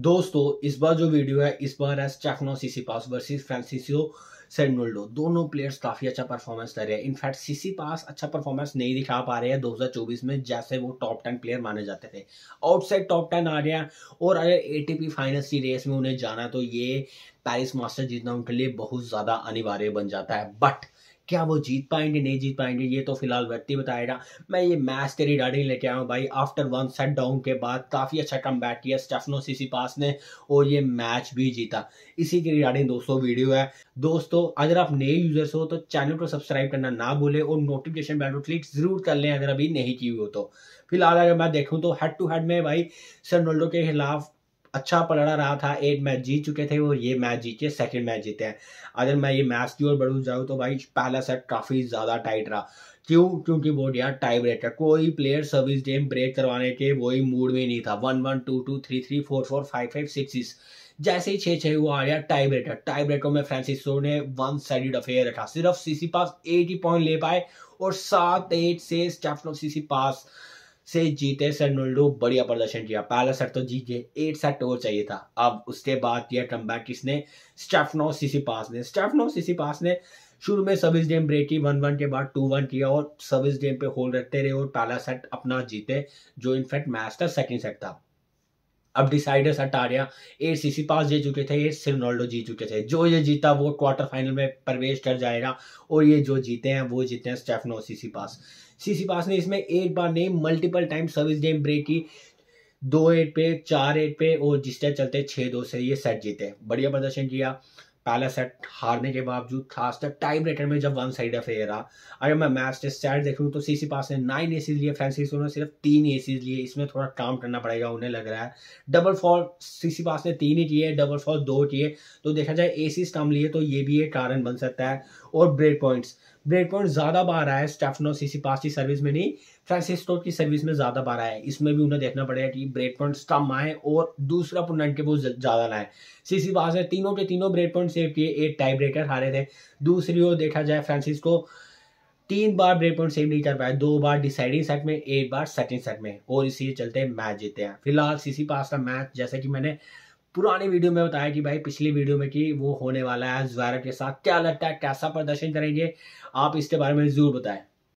दोस्तों इस बार जो वीडियो है इस बार है चैकनो सीसी पास वर्सेस फ्रांसिसियो सेनोल्डो दोनों प्लेयर्स काफ़ी अच्छा परफॉर्मेंस कर रहे हैं इनफैक्ट सीसी पास अच्छा परफॉर्मेंस नहीं दिखा पा रहे हैं 2024 में जैसे वो टॉप टेन प्लेयर माने जाते थे आउटसाइड टॉप टेन आ रहे हैं और अगर ए फाइनल की रेस में उन्हें जाना तो ये पैरिस मास्टर जीतना उनके लिए बहुत ज़्यादा अनिवार्य बन जाता है बट क्या वो जीत पाएंगे नहीं जीत पाएंगे ये तो फिलहाल व्यक्ति बताएगा मैं ये मैच तेरी डाडी लेके आया हूँ भाई आफ्टर वन सेट डाउन के बाद काफ़ी अच्छा कम बैट किया स्टेफनो सीसी पास ने और ये मैच भी जीता इसी के रिगार्डिंग दोस्तों वीडियो है दोस्तों अगर आप नए यूजर्स हो तो चैनल को सब्सक्राइब करना ना भूले और नोटिफिकेशन बैल को क्लिक जरूर कर लें अगर अभी नहीं की हुई हो तो फिलहाल अगर मैं देखूँ तो हेड टू हेड में भाई सर रोनाल्डो के खिलाफ अच्छा पलड़ा रहा था एट मैच जीत चुके थे और ये मैच जीते सेकंड मैच जीते हैं अगर मैं ये मैच की ओर बढ़ू जाऊँ तो भाई पहला सेट काफ़ी ज़्यादा टाइट रहा क्यों क्योंकि वो यार टाई ब्रेकर कोई प्लेयर सर्विस गेम ब्रेक करवाने के वही मूड में नहीं था one one two two three three four four five five six six जैसे ही छः छः हुआ आर्या टाई ब्रेकर टाइम ब्रेकर में फ्रांसिसो ने वन साइडेड अफेयर रखा सिर्फ सीसी पास एट ही पॉइंट ले पाए और सात एट से स्टेफनो सीसी पास से जीते रोनाल्डो बढ़िया प्रदर्शन किया पहला सर तो जीत गए एट सेट और चाहिए था अब उसके बाद किया कम बैक किसने स्टेफनो सीसी पास ने स्टेफनो सीसी पास ने शुरू में सर्विस गेम ब्रेक की वन वन के बाद टू वन किया और सर्विस गेम पे होल्ड रखते रहे और पहला सेट अपना जीते जो इनफैक्ट मैच था सेकेंड सेट था अब डिसाइडर्स हैं ए सी पास जीत चुके थे ये रोनाल्डो जीत चुके थे जो ये जीता वो क्वार्टर फाइनल में प्रवेश कर जाएगा और ये जो जीते हैं वो जीते हैं स्टेफनो सी सी पास सीसी पास ने इसमें एक बार नहीं multiple time service game break की दो एट पे चार एट पे और टाइम चलते छः दो से ये सेट जीते बढ़िया प्रदर्शन किया पहला सेट हारने के बावजूद खास तक टाइम रेटर में जब वन साइड अफेयर रहा अगर मैं मैच के सेट देखूँ तो सीसी पास ने नाइन एसीज लिए फ्रांसिस्को ने सिर्फ तीन एसीज लिए इसमें थोड़ा काम करना पड़ेगा उन्हें लग रहा है डबल फॉल सीसी पास ने तीन ही किए डबल फॉल दो किए तो देखा जाए एसीज कम लिए तो ये भी एक कारण बन सकता है और ब्रेक पॉइंट्स ब्रेक पॉइंट ज़्यादा बार आया स्टेफनो सीसी पास की सर्विस में नहीं फ्रांसिस्टो की सर्विस में ज़्यादा बार आया इसमें भी उन्हें देखना पड़ेगा कि ब्रेक पॉइंट कम आए और दूसरा पुनट के वो ज़्यादा लाए सीसी पास ने तीनों के तीनों ब्रेक पॉइंट सेव किए एक टाई ब्रेकर हारे थे दूसरी ओर देखा जाए फ्रांसिस्को तीन बार ब्रेक पॉइंट सेव नहीं कर पाया दो बार डिसाइडिंग सेट में एक बार सेकेंड सेट में और इसी चलते मैच जीते हैं फिलहाल सीसी पास का मैच जैसे कि मैंने पुराने वीडियो में बताया कि भाई पिछली वीडियो में कि वो होने वाला है जुआरा के साथ क्या लगता है कैसा प्रदर्शन करेंगे आप इसके बारे में ज़रूर बताएं